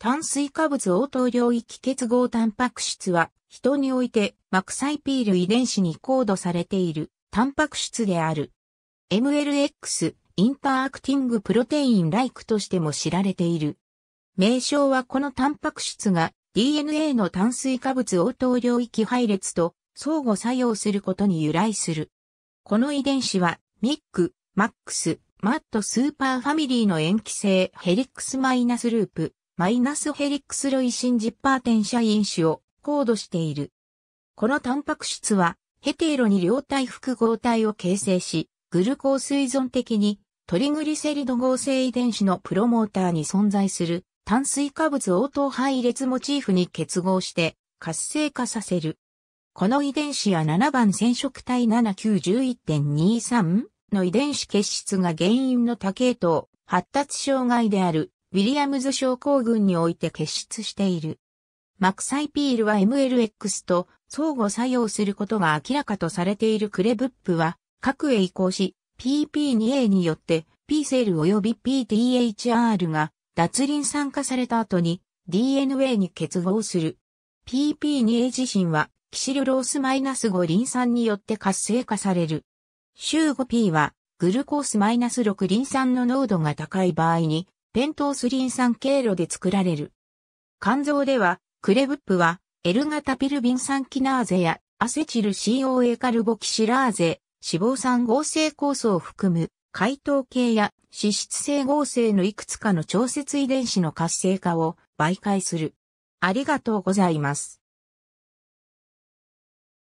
炭水化物応答領域結合タンパク質は、人において、マクサイピール遺伝子にコードされている、タンパク質である。MLX、インターアクティングプロテインライクとしても知られている。名称はこのタンパク質が DNA の炭水化物応答領域配列と相互作用することに由来する。この遺伝子は、ミック、マックス、マットスーパーファミリーの塩基性ヘリックスマイナスループ、マイナスヘリックスロイシンジッパー転写因子をコードしている。このタンパク質は、ヘテロに両体複合体を形成し、グルコース依存的にトリグリセリド合成遺伝子のプロモーターに存在する炭水化物応答配列モチーフに結合して活性化させる。この遺伝子や7番染色体7911.23の遺伝子結質が原因の多系統、発達障害であるウィリアムズ症候群において結出している。マクサイピールは MLX と相互作用することが明らかとされているクレブップは、核へ移行し、PP2A によって P セル及び PTHR が脱輪酸化された後に DNA に結合する。PP2A 自身はキシルロースマイナス -5 リン酸によって活性化される。週 5P はグルコース -6 リン酸の濃度が高い場合にペントースリン酸経路で作られる。肝臓では、クレブップは、L 型ピルビン酸キナーゼや、アセチル COA カルボキシラーゼ、脂肪酸合成酵素を含む、解糖系や脂質性合成のいくつかの調節遺伝子の活性化を媒介する。ありがとうございます。